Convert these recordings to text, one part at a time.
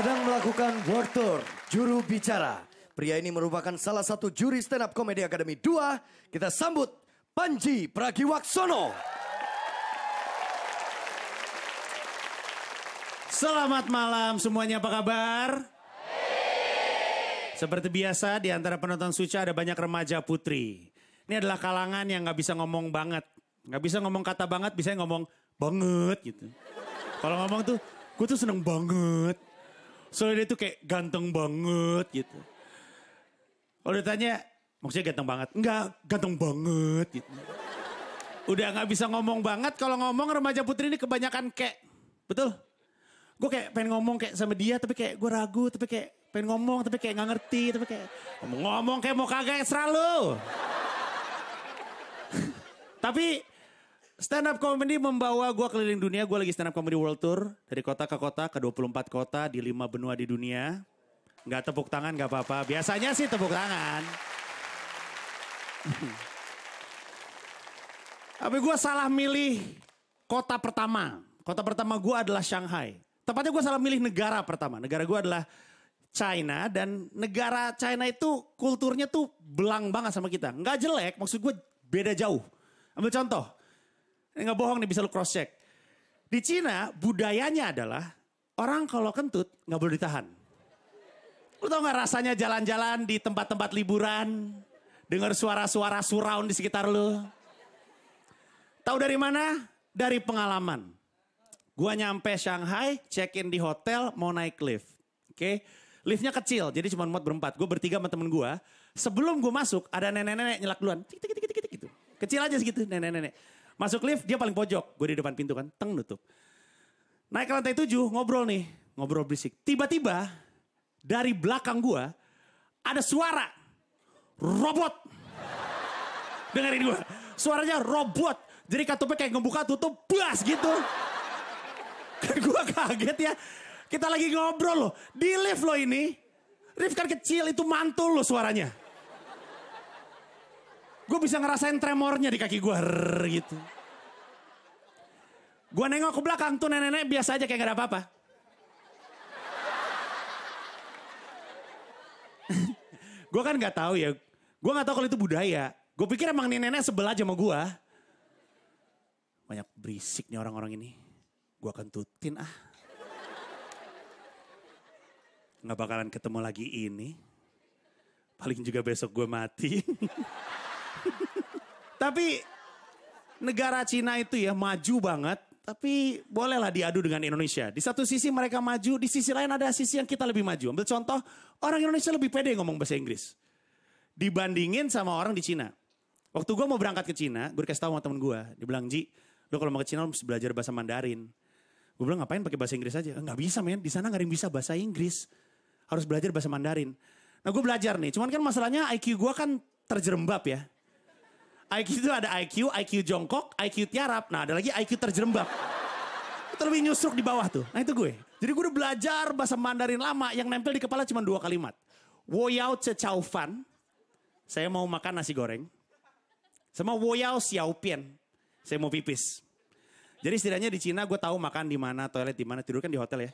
sedang melakukan world tour juru bicara. Pria ini merupakan salah satu juri stand up comedy Academy 2. Kita sambut Panji Pragiwaksono. Selamat malam semuanya apa kabar? Seperti biasa di antara penonton suci ada banyak remaja putri. Ini adalah kalangan yang gak bisa ngomong banget. Gak bisa ngomong kata banget, bisa ngomong banget gitu. Kalau ngomong tuh, gue tuh seneng banget Soalnya dia tuh kayak ganteng banget gitu. Kalau ditanya, maksudnya ganteng banget. Enggak, ganteng banget gitu. Udah gak bisa ngomong banget. Kalau ngomong remaja putri ini kebanyakan kayak, betul? Gue kayak pengen ngomong kayak sama dia, tapi kayak gue ragu, tapi kayak pengen ngomong, tapi kayak gak ngerti, tapi kayak ngomong, ngomong kayak mau kagak selalu. tapi Stand up comedy membawa gue keliling dunia. Gue lagi stand up comedy world tour dari kota ke kota ke 24 kota di 5 benua di dunia. Gak tepuk tangan gak apa-apa. Biasanya sih tepuk tangan. Tapi gue salah milih kota pertama. Kota pertama gue adalah Shanghai. Tepatnya gue salah milih negara pertama. Negara gue adalah China dan negara China itu kulturnya tuh belang banget sama kita. Nggak jelek, maksud gue beda jauh. Ambil contoh, Eh, nggak bohong nih bisa lu cross check. Di Cina budayanya adalah orang kalau kentut nggak boleh ditahan. Lu tau gak rasanya jalan-jalan di tempat-tempat liburan, dengar suara-suara surround di sekitar lu. Tahu dari mana? Dari pengalaman. Gua nyampe Shanghai, check in di hotel, mau naik lift. Oke, okay? liftnya kecil, jadi cuma muat berempat. Gue bertiga sama temen gue. Sebelum gue masuk, ada nenek-nenek nyelak duluan. gitu. Kecil aja segitu, nenek-nenek Masuk lift, dia paling pojok. Gue di depan pintu kan, teng nutup. Naik ke lantai tujuh, ngobrol nih. Ngobrol berisik. Tiba-tiba, dari belakang gue, ada suara. Robot. Dengerin gue. Suaranya robot. Jadi katupnya kayak ngebuka tutup, bas gitu. gue kaget ya. Kita lagi ngobrol loh. Di lift loh ini. Lift kan kecil, itu mantul loh suaranya. Gue bisa ngerasain tremornya di kaki gue gitu. Gue nengok ke belakang tuh nenek-nenek biasa aja kayak gak ada apa-apa. gue kan gak tahu ya. Gue gak tahu kalau itu budaya. Gue pikir emang nenek nenek sebel aja sama gue. Banyak berisiknya orang-orang ini. Gue akan kentutin ah. Nggak bakalan ketemu lagi ini. Paling juga besok gue mati. tapi negara Cina itu ya maju banget. Tapi bolehlah diadu dengan Indonesia. Di satu sisi mereka maju, di sisi lain ada sisi yang kita lebih maju. Ambil contoh, orang Indonesia lebih pede ngomong bahasa Inggris. Dibandingin sama orang di Cina. Waktu gue mau berangkat ke Cina, gue dikasih tau sama temen gue. Dia bilang, Ji, lo kalau mau ke Cina lo mesti belajar bahasa Mandarin. Gue bilang ngapain pakai bahasa Inggris aja? Nggak bisa men, di sana nggak ada yang bisa bahasa Inggris. Harus belajar bahasa Mandarin. Nah gue belajar nih, cuman kan masalahnya IQ gue kan terjerembab ya. IQ itu ada IQ, IQ jongkok, IQ tiarap. Nah ada lagi IQ terjerembab. Itu lebih nyusruk di bawah tuh. Nah itu gue. Jadi gue udah belajar bahasa Mandarin lama yang nempel di kepala cuma dua kalimat. Wo yao ce chao fan. Saya mau makan nasi goreng. Sama wo yao xiao pian. Saya mau pipis. Jadi setidaknya di Cina gue tahu makan di mana, toilet di mana, tidur kan di hotel ya.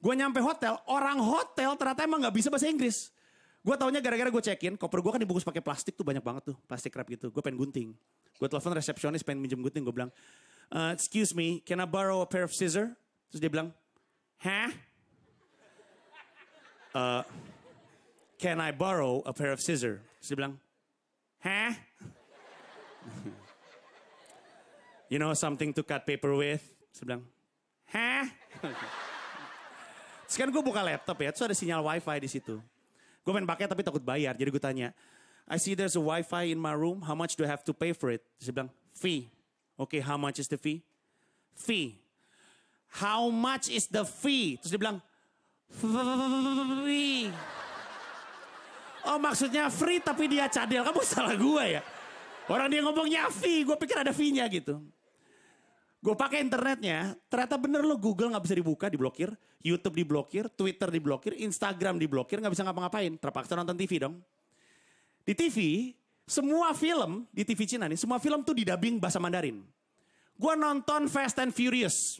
Gue nyampe hotel, orang hotel ternyata emang gak bisa bahasa Inggris. Gue taunya gara-gara gue cekin, koper gue kan dibungkus pakai plastik tuh banyak banget tuh. Plastik wrap gitu. Gue pengen gunting. Gue telepon resepsionis pengen minjem gunting. Gue bilang, uh, excuse me, can I borrow a pair of scissors? Terus dia bilang, hah? Uh, can I borrow a pair of scissors? Terus dia bilang, hah? you know something to cut paper with? Terus dia bilang, hah? Terus kan gue buka laptop ya, terus ada sinyal wifi di situ. Gue pengen pakai tapi takut bayar. Jadi gue tanya, I see there's a wifi in my room. How much do I have to pay for it? Dia bilang, fee. Oke, okay, how much is the fee? Fee. How much is the fee? Terus dia bilang, fee. Oh maksudnya free tapi dia cadel. Kamu salah gue ya. Orang dia ngomongnya fee. Gue pikir ada fee-nya gitu. Gue pakai internetnya, ternyata bener lo Google nggak bisa dibuka, diblokir, YouTube diblokir, Twitter diblokir, Instagram diblokir, nggak bisa ngapa-ngapain. Terpaksa nonton TV dong. Di TV, semua film di TV Cina nih, semua film tuh didubbing bahasa Mandarin. Gue nonton Fast and Furious.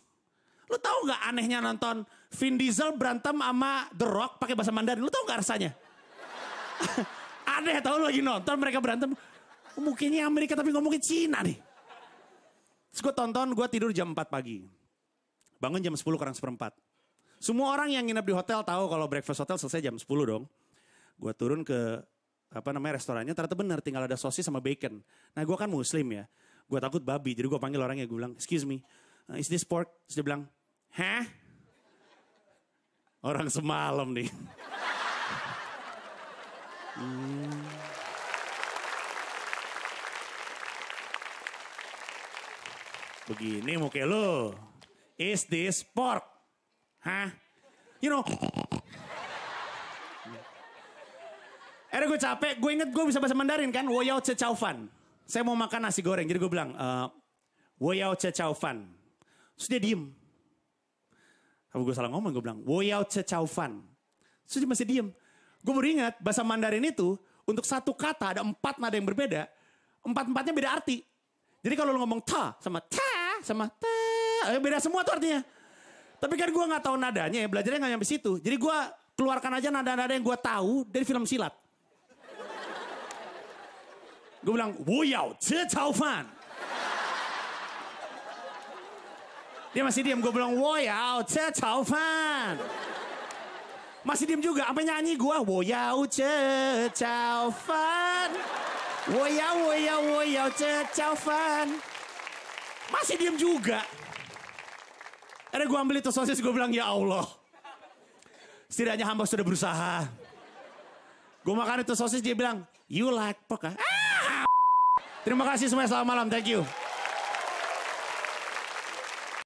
Lo tau nggak anehnya nonton Vin Diesel berantem sama The Rock pakai bahasa Mandarin? Lo tau nggak rasanya? Aneh tau lo lagi nonton mereka berantem. Mungkinnya Amerika tapi ngomongin Cina nih. Terus gue tonton, gue tidur jam 4 pagi. Bangun jam 10 kurang seperempat. Semua orang yang nginep di hotel tahu kalau breakfast hotel selesai jam 10 dong. Gue turun ke apa namanya restorannya ternyata benar tinggal ada sosis sama bacon. Nah gue kan muslim ya. Gue takut babi jadi gue panggil orangnya gue bilang excuse me uh, is this pork? Terus dia bilang hah? Orang semalam nih. hmm. Begini muka lo. Is this pork? Hah? You know. Eh gue capek, gue inget gue bisa bahasa Mandarin kan. Woyao cecau fan. Saya mau makan nasi goreng. Jadi gue bilang, uh, Woyao cecau fan. Terus dia diem. Apa gue salah ngomong? Gue bilang, Woyao cecau fan. Terus dia masih diem. Gue baru ingat, bahasa Mandarin itu untuk satu kata ada empat nada yang berbeda. Empat-empatnya beda arti. Jadi kalau lo ngomong ta sama ta sama ta. Eh, beda semua tuh artinya. Tapi kan gue nggak tahu nadanya ya, belajarnya nggak nyampe situ. Jadi gue keluarkan aja nada-nada yang gue tahu dari film silat. Gue bilang, Wu Yao, Ce Cao Fan. Dia masih diem, gue bilang, Wu Yao, Ce Cao Fan. Masih diem juga, sampai nyanyi gue, Wu Yao, Ce Cao Fan. fan masih diem juga. Akhirnya gue ambil itu sosis, gue bilang ya Allah. Setidaknya hamba sudah berusaha. Gue makan itu sosis, dia bilang, you like pokoknya. Ah! Terima kasih semuanya, selamat malam, thank you.